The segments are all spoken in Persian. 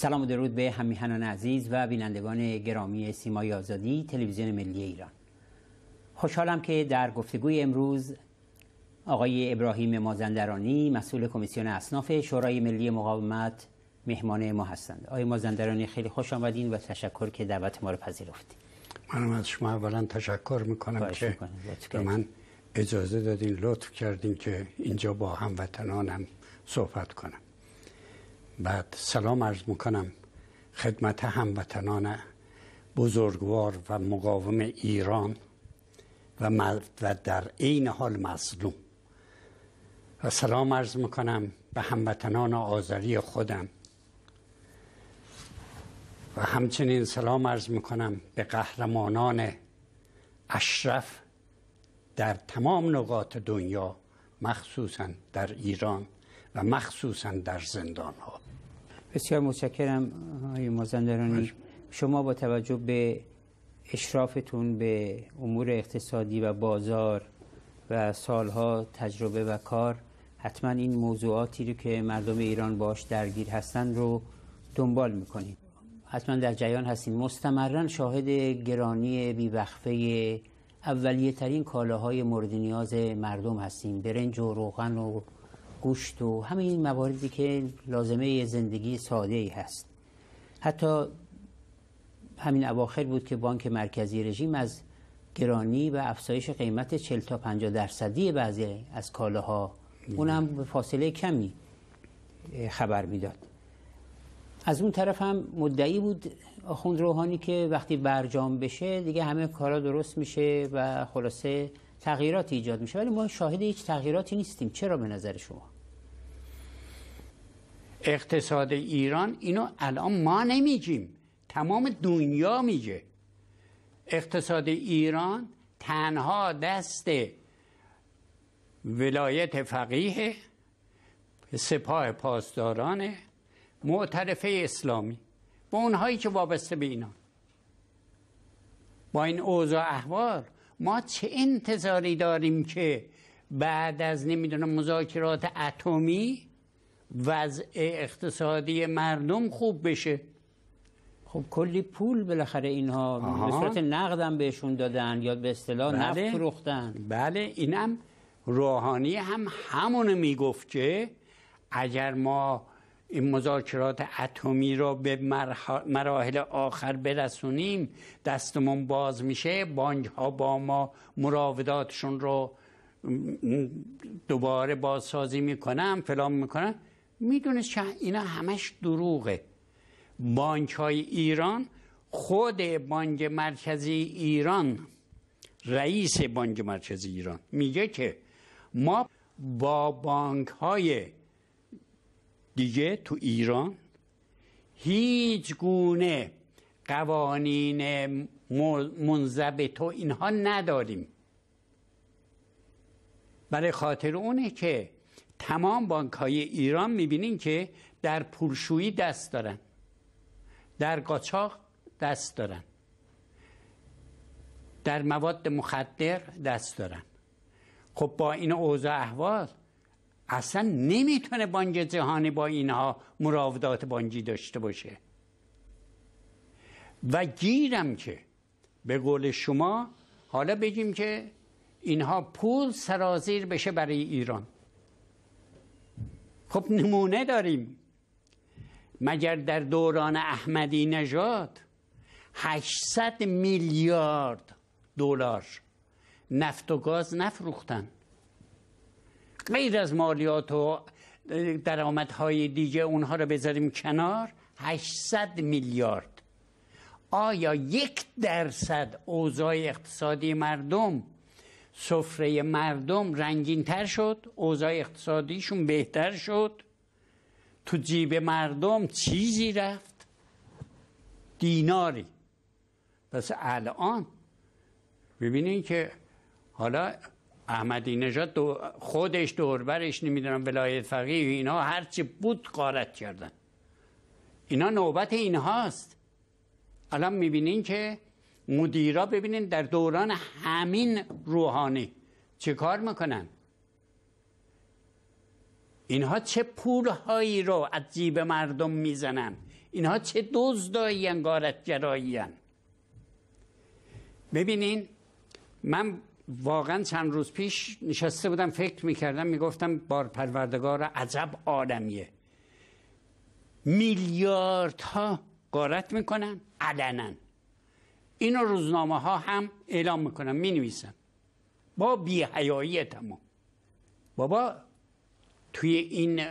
سلام و درود به همیهنان عزیز و بینندگان گرامی سیمای آزادی تلویزیون ملی ایران خوشحالم که در گفتگوی امروز آقای ابراهیم مازندرانی مسئول کمیسیون اصناف شورای ملی مقاومت مهمان ما هستند آقای مازندرانی خیلی خوش آمدین و تشکر که دعوت ما رو پذیرفتید من از شما اولا تشکر میکنم که به من اجازه دادین لطف کردین که اینجا با هموطنانم صحبت کنم بعد سلام عرض میکنم خدمت هموطنان بزرگوار و مقاوم ایران و, در عین حال مظلوم و سلام عرض میکنم به هموطنان آذری خودم و همچنین سلام عرض میکنم به قهرمانان اشرف در تمام نقاط دنیا مخصوصا در ایران و مخصوصا در زندان ها بسیار متشکرم آقای مازندرانی شما با توجه به اشرافتون به امور اقتصادی و بازار و سالها تجربه و کار حتما این موضوعاتی رو که مردم ایران باش درگیر هستن رو دنبال میکنید حتما در جیان هستیم مستمرا شاهد گرانی بیوقفه اولیه ترین کالاهای مورد نیاز مردم هستیم برنج و روغن و گوشت و همه این مواردی که لازمه زندگی ساده ای هست حتی همین اواخر بود که بانک مرکزی رژیم از گرانی و افزایش قیمت 40 تا 50 درصدی بعضی از کالاها اونم به فاصله کمی خبر میداد از اون طرف هم مدعی بود آخوند روحانی که وقتی برجام بشه دیگه همه کارا درست میشه و خلاصه تغییرات ایجاد میشه ولی ما شاهد هیچ تغییراتی نیستیم چرا به نظر شما اقتصاد ایران اینو الان ما نمیجیم تمام دنیا میگه اقتصاد ایران تنها دست ولایت فقیه سپاه پاسداران معترفه اسلامی با اونهایی که وابسته به اینا با این اوضاع احوال ما چه انتظاری داریم که بعد از نمیدونم مذاکرات اتمی وضع اقتصادی مردم خوب بشه خب کلی پول بالاخره اینها به صورت نقدم بهشون دادن یا به اصطلاح بله. نفت فروختن بله اینم روحانی هم همونو میگفت که اگر ما این مذاکرات اتمی رو به مراحل آخر برسونیم دستمون باز میشه بانک ها با ما مراوداتشون رو دوباره بازسازی میکنن فلان میکنن میدونست که اینا همش دروغه بانک های ایران خود بانک مرکزی ایران رئیس بانک مرکزی ایران میگه که ما با بانک های دیگه تو ایران هیچ گونه قوانین منضبط و اینها نداریم برای خاطر اونه که تمام بانک های ایران میبینین که در پولشویی دست دارن در قاچاق دست دارن در مواد مخدر دست دارن خب با این اوضاع احوال اصلا نمیتونه بانگ جهانی با اینها مراودات بانجی داشته باشه و گیرم که به قول شما حالا بگیم که اینها پول سرازیر بشه برای ایران خب نمونه داریم مگر در دوران احمدی نژاد 800 میلیارد دلار نفت و گاز نفروختند غیر از مالیات و درآمدهای دیگه اونها رو بذاریم کنار 800 میلیارد آیا یک درصد اوضاع اقتصادی مردم سفره مردم رنگین تر شد اوضاع اقتصادیشون بهتر شد تو جیب مردم چیزی رفت دیناری پس الان ببینین که حالا احمدی نژاد خودش دوربرش نمیدونم ولایت فقیه اینا هرچی بود قارت کردن اینا نوبت اینهاست الان میبینین که مدیرا ببینین در دوران همین روحانی چه کار میکنن اینها چه پولهایی رو از جیب مردم میزنن اینها چه دزدایی انگارت غارتگرایی ببینین من واقعا چند روز پیش نشسته بودم فکر میکردم میگفتم بار پروردگار عجب آدمیه میلیاردها قارت میکنن علنا اینو روزنامه ها هم اعلام میکنن مینویسن با بیهیایی تمام بابا توی این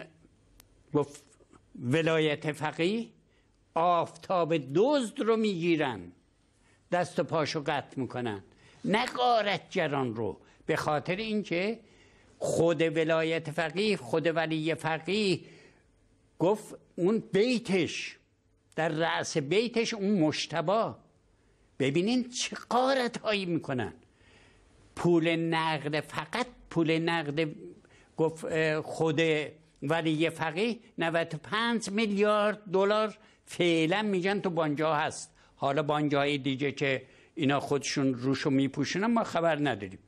ولایت فقیه آفتاب دزد رو میگیرن دست و پاشو قطع میکنن نه قارتگران رو به خاطر اینکه خود ولایت فقیه خود ولی فقیه گفت اون بیتش در رأس بیتش اون مشتبا ببینین چه قارت هایی میکنن پول نقد فقط پول نقد گفت خود ولی فقیه 95 میلیارد دلار فعلا میگن تو بانجا هست حالا بانجای دیگه که اینا خودشون روشو میپوشونن ما خبر نداریم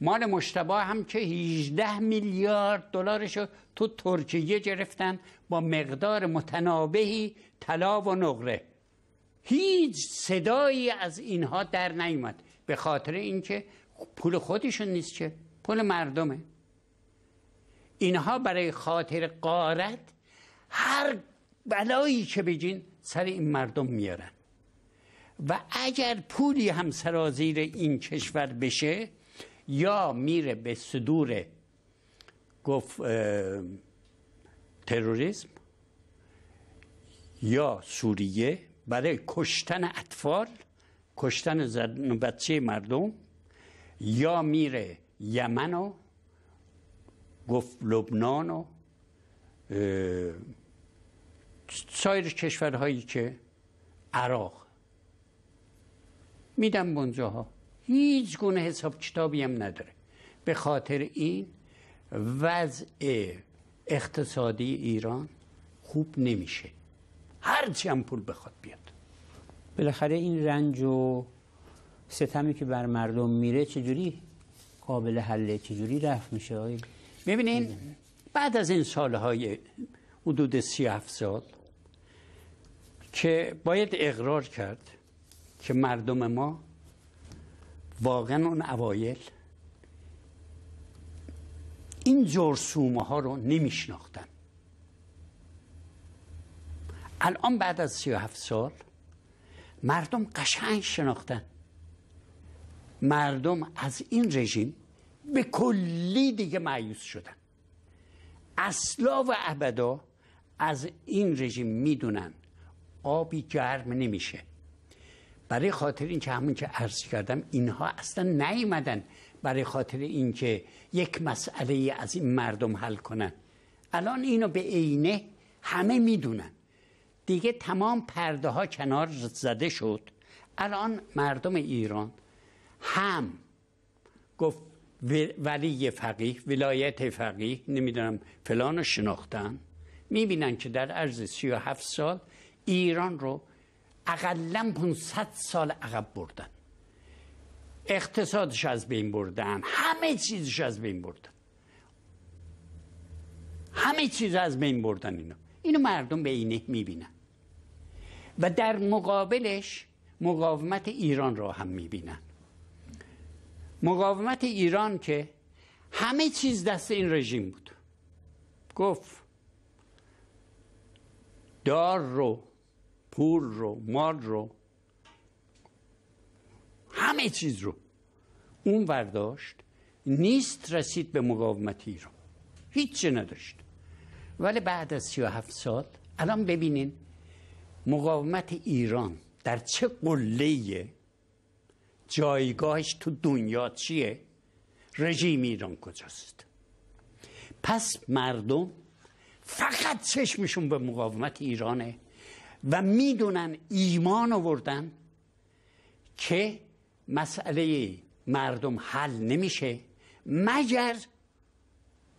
مال مشتبه هم که 18 میلیارد دلارش تو ترکیه گرفتن با مقدار متنابهی طلا و نقره هیچ صدایی از اینها در نیومد به خاطر اینکه پول خودشون نیست که پول مردمه اینها برای خاطر قارت هر بلایی که بجین سر این مردم میارن و اگر پولی هم سرازیر این کشور بشه یا میره به صدور گفت تروریسم یا سوریه برای کشتن اطفال کشتن زن و بچه مردم یا میره یمن و گفت لبنان و سایر کشورهایی که عراق میدم ها هیچ گونه حساب کتابی هم نداره به خاطر این وضع اقتصادی ایران خوب نمیشه هرچی هم پول بخواد بیاد بالاخره این رنج و ستمی که بر مردم میره چجوری قابل حله چجوری رفت میشه آقای ببینین بعد از این سالهای حدود سی سال که باید اقرار کرد که مردم ما واقعا اون اوایل این سومه ها رو نمیشناختن الان بعد از سی و هفت سال مردم قشنگ شناختن مردم از این رژیم به کلی دیگه معیوس شدن اصلا و ابدا از این رژیم میدونن آبی گرم نمیشه برای خاطر اینکه همون که عرض کردم اینها اصلا نیومدن برای خاطر اینکه یک مسئله از این مردم حل کنن الان اینو به عینه همه میدونن دیگه تمام پرده ها کنار زده شد الان مردم ایران هم گفت ولی فقیه ولایت فقیه نمیدونم فلان رو شناختن میبینن که در عرض 37 سال ایران رو اقلا 500 سال عقب بردن اقتصادش از بین بردن همه چیزش از بین بردن همه چیز از بین بردن اینا اینو مردم به اینه میبینن و در مقابلش مقاومت ایران را هم میبینن مقاومت ایران که همه چیز دست این رژیم بود گفت دار رو پول رو مال رو همه چیز رو اون ورداشت نیست رسید به مقاومت ایران هیچی نداشت ولی بعد از 37 سال الان ببینین مقاومت ایران در چه قله جایگاهش تو دنیا چیه رژیم ایران کجاست پس مردم فقط چشمشون به مقاومت ایرانه و میدونن ایمان آوردن که مسئله مردم حل نمیشه مگر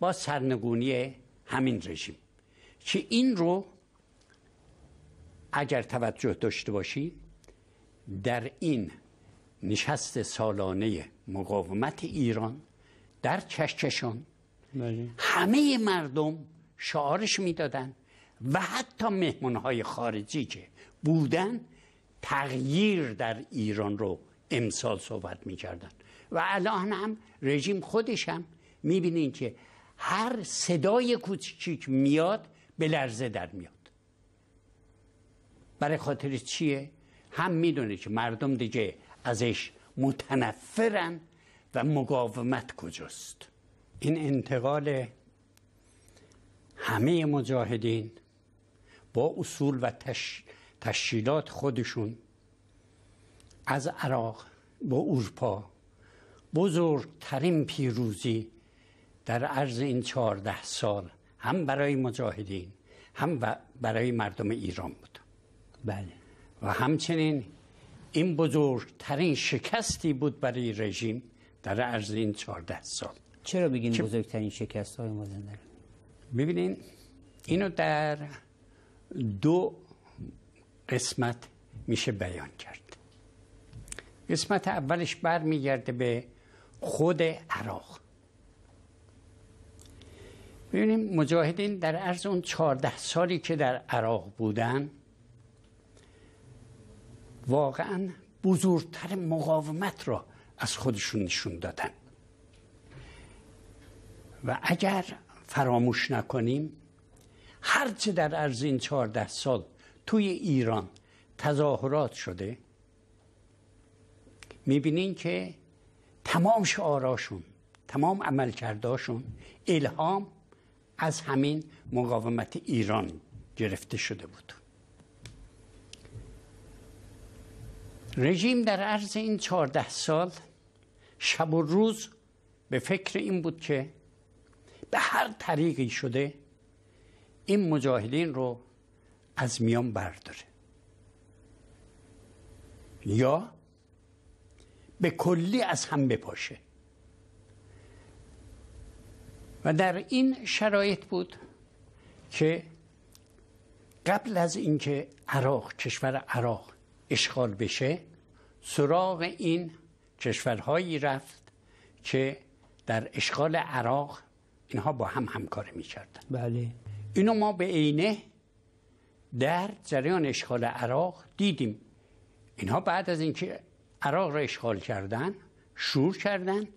با سرنگونی همین رژیم که این رو اگر توجه داشته باشی در این نشست سالانه مقاومت ایران در چشکشان بله. همه مردم شعارش میدادند و حتی های خارجی که بودن تغییر در ایران رو امسال صحبت کردن و الان هم رژیم خودش هم بینین که هر صدای کوچیک میاد به لرزه در میاد برای خاطر چیه؟ هم میدونه که مردم دیگه ازش متنفرن و مقاومت کجاست این انتقال همه مجاهدین با اصول و تش... تشکیلات خودشون از عراق با اروپا بزرگترین پیروزی در عرض این چهارده سال هم برای مجاهدین هم برای مردم ایران بود بله و همچنین این بزرگترین شکستی بود برای رژیم در عرض این چهارده سال چرا بگین بزرگترین شکست های مازندران ببینین اینو در دو قسمت میشه بیان کرد قسمت اولش برمیگرده به خود عراق ببینیم مجاهدین در عرض اون چهارده سالی که در عراق بودن واقعا بزرگتر مقاومت را از خودشون نشون دادن و اگر فراموش نکنیم هرچه در عرض این چهارده سال توی ایران تظاهرات شده میبینین که تمام شعاراشون تمام عملکرداشون الهام از همین مقاومت ایران گرفته شده بود رژیم در عرض این چهارده سال شب و روز به فکر این بود که به هر طریقی شده این مجاهدین رو از میان برداره یا به کلی از هم بپاشه و در این شرایط بود که قبل از اینکه عراق کشور عراق اشغال بشه سراغ این کشورهایی رفت که در اشغال عراق اینها با هم همکاری میکردن بله اینو ما به عینه در جریان اشغال عراق دیدیم اینها بعد از اینکه عراق را اشغال کردن شور کردن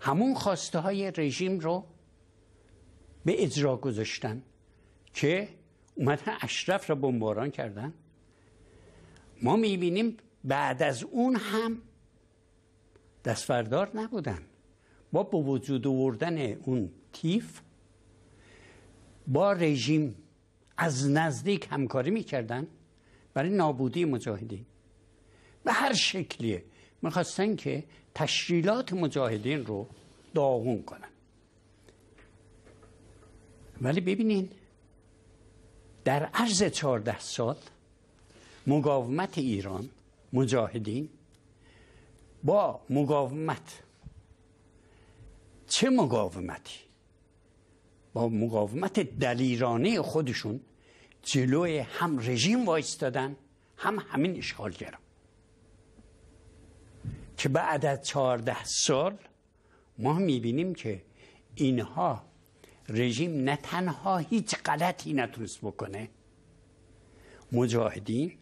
همون خواسته های رژیم رو به اجرا گذاشتن که اومدن اشرف را بمباران کردن ما میبینیم بعد از اون هم دستفردار نبودن ما با وجود آوردن اون تیف با رژیم از نزدیک همکاری میکردن برای نابودی مجاهدین به هر شکلیه میخواستن که تشکیلات مجاهدین رو داغون کنن ولی ببینین در عرض چهارده سال مقاومت ایران مجاهدین با مقاومت چه مقاومتی با مقاومت دلیرانه خودشون جلوی هم رژیم وایستادن هم همین اشغالگران که بعد از چهارده سال ما میبینیم که اینها رژیم نه تنها هیچ غلطی نتونست بکنه مجاهدین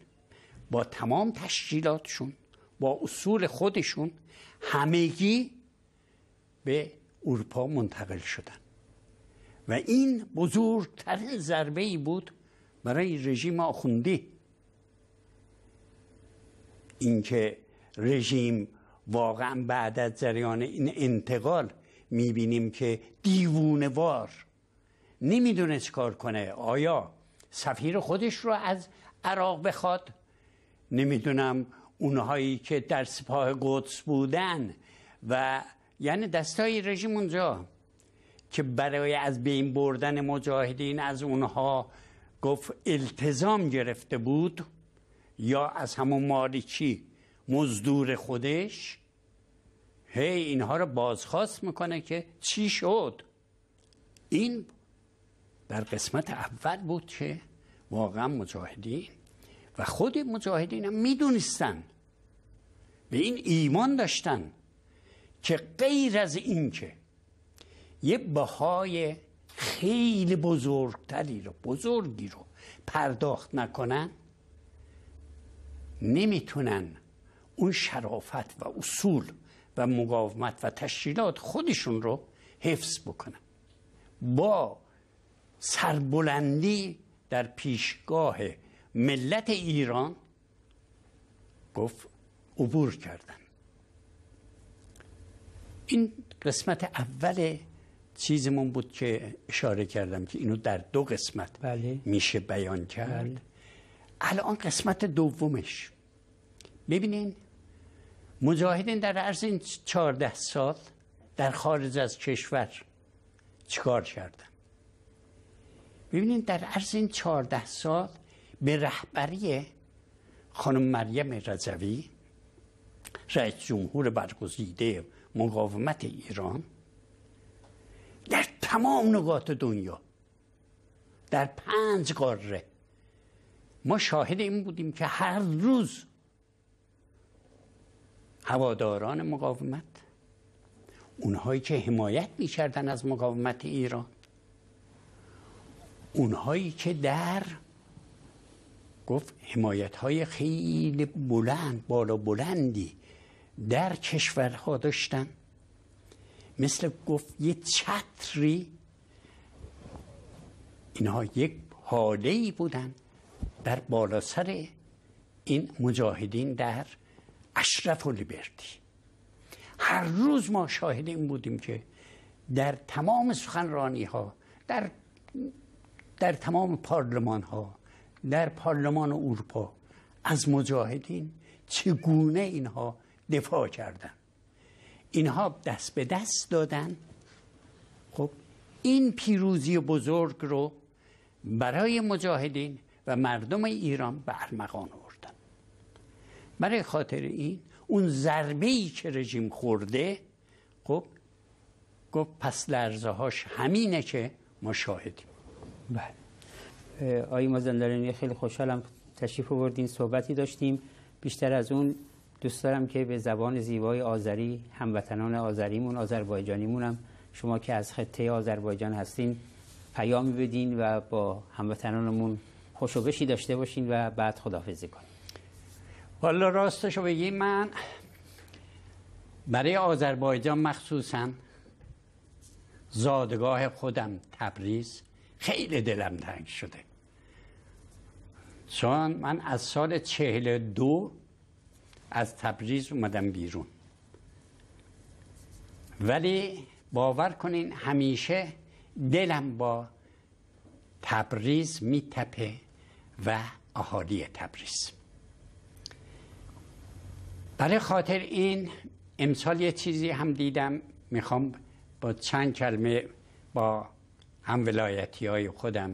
با تمام تشکیلاتشون با اصول خودشون همگی به اروپا منتقل شدن و این بزرگترین ضربه ای بود برای رژیم آخوندی اینکه رژیم واقعا بعد از جریان این انتقال میبینیم که دیوونه وار نمیدونست کار کنه آیا سفیر خودش رو از عراق بخواد نمیدونم اونهایی که در سپاه قدس بودن و یعنی دستای رژیم اونجا که برای از بین بردن مجاهدین از اونها گفت التزام گرفته بود یا از همون مالیچی مزدور خودش هی اینها رو بازخواست میکنه که چی شد این در قسمت اول بود که واقعا مجاهدین و خود مجاهدین هم میدونستن به این ایمان داشتن که غیر از این که یه بهای خیلی بزرگتری رو بزرگی رو پرداخت نکنن نمیتونن اون شرافت و اصول و مقاومت و تشکیلات خودشون رو حفظ بکنن با سربلندی در پیشگاه ملت ایران گفت عبور کردن این قسمت اول چیزمون بود که اشاره کردم که اینو در دو قسمت بله. میشه بیان کرد بله. الان قسمت دومش ببینین مجاهدین در عرض این 14 سال در خارج از کشور چیکار کردن ببینین در عرض این 14 سال به رهبری خانم مریم رضوی رئیس جمهور برگزیده مقاومت ایران تمام نقاط دنیا در پنج قاره ما شاهد این بودیم که هر روز هواداران مقاومت اونهایی که حمایت میکردن از مقاومت ایران اونهایی که در گفت حمایت های خیلی بلند بالا بلندی در کشورها داشتن مثل گفت یه چتری اینها یک حاله ای بودن در بالا سر این مجاهدین در اشرف و لیبرتی هر روز ما شاهد این بودیم که در تمام سخنرانی ها در در تمام پارلمان ها در پارلمان اروپا از مجاهدین چگونه اینها دفاع کردند اینها دست به دست دادن خب این پیروزی بزرگ رو برای مجاهدین و مردم ایران به ارمغان آوردن برای خاطر این اون ضربه ای که رژیم خورده خب گفت پس لرزه هاش همینه که ما شاهدیم بله آقای مازندرانی خیلی خوشحالم تشریف آوردین صحبتی داشتیم بیشتر از اون دوست دارم که به زبان زیبای آذری هموطنان آذریمون هم شما که از خطه آذربایجان هستین پیامی بدین و با هموطنانمون بشی داشته باشین و بعد خداحافظی کنیم والا راستشو بگی من برای آذربایجان مخصوصا زادگاه خودم تبریز خیلی دلم تنگ شده چون من از سال چهل دو از تبریز اومدم بیرون ولی باور کنین همیشه دلم با تبریز میتپه و اهالی تبریز برای خاطر این امسال یه چیزی هم دیدم میخوام با چند کلمه با هم ولایتی های خودم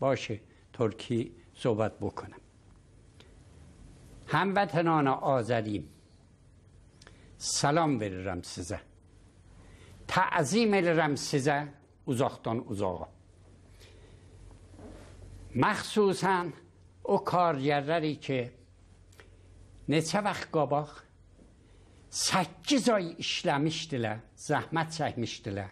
باشه ترکی صحبت بکنم هموطنان آزریم سلام بریرم سیزه تعظیم بریرم سیزه ازاقتان ازاقا مخصوصا او کارگرری که چه وقت قباخ سکیز آی اشلمش زحمت سکمش دیله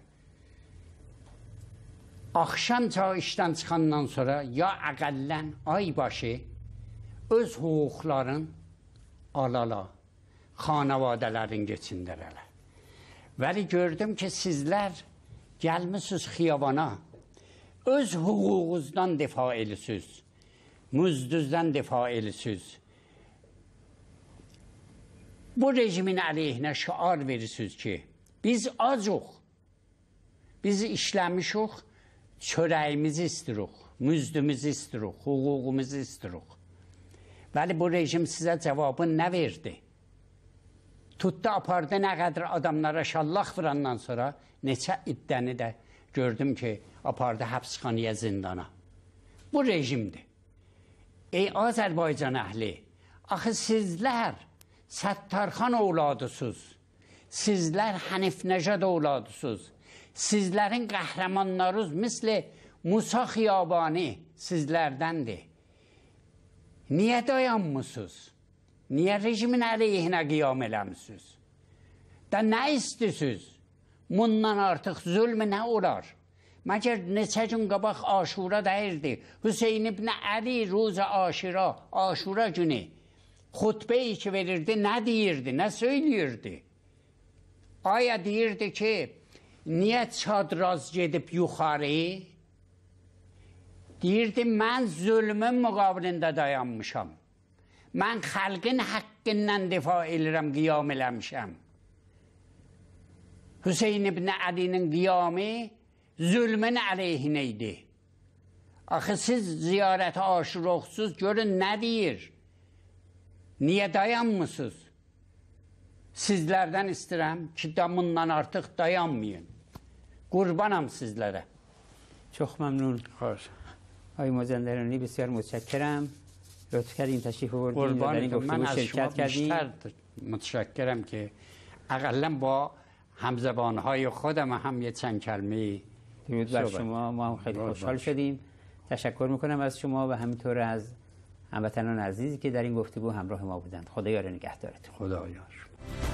آخشن تا اشتن چکندن یا اقلن آی باشه öz hüquqların alala xanavadələrin geçindirələ. Vəli gördüm ki, sizlər gəlmisiniz xiyavana, öz hüququnuzdan defa elisiniz, müzdüzdən defa elisiniz. Bu rejimin əleyhinə şiar verirsiniz ki, biz acıq, biz işləmişik, çörəyimizi istiruq, müzdümüzü istiruq, hüququmuzu istiruq. Bəli, bu rejim sizə cavabı nə verdi? Tutdu, apardı nə qədər adamlara şallaq vurandan sonra neçə iddəni də gördüm ki, apardı həbsxanaya zindana. Bu rejimdir. Ey Azərbaycan əhli, axı sizlər Səttarxan oğladısınız. Sizlər Hənif Nəcəd oğladısınız. Sizlərin qəhrəmanlarınız misli Musa Xiyabani sizlərdəndir. Niyə dayanmısınız? Niyə rejimin əleyhinə qiyam eləmisiniz? Da nə istəyirsiniz? Bundan artıq zülm nə olar? Məgər neçə gün qabaq Aşura dəyirdi. Hüseyn ibn Əli ruza Aşura, Aşura günü xutbə ki verirdi, nə deyirdi, nə söyləyirdi? Aya deyirdi ki, niyə çadraz gedib yuxarı? Deyirdi, mən zülmün müqavilində dayanmışam. Mən xalqın haqqından defa elirəm, qiyam eləmişəm. Hüseyin ibn Əlinin qiyamı zülmün əleyhinə idi. Axı siz ziyarət aşuroqsuz, görün nə deyir? Niyə dayanmısınız? Sizlərdən istirəm ki, bundan artıq dayanmayın. Qurbanam sizlərə. Çox məmnun. Xoş. آقای مازندرانی بسیار متشکرم لطف کردین تشریف و در این گفتگو شرکت کردین متشکرم که اقلا با همزبانهای خودم هم یه چند کلمه درود بر شما ما هم خیلی خوشحال شدیم تشکر میکنم از شما و همینطور از هموطنان عزیزی که در این گفتگو همراه ما بودند خدا یار نگهدارتون خدا یار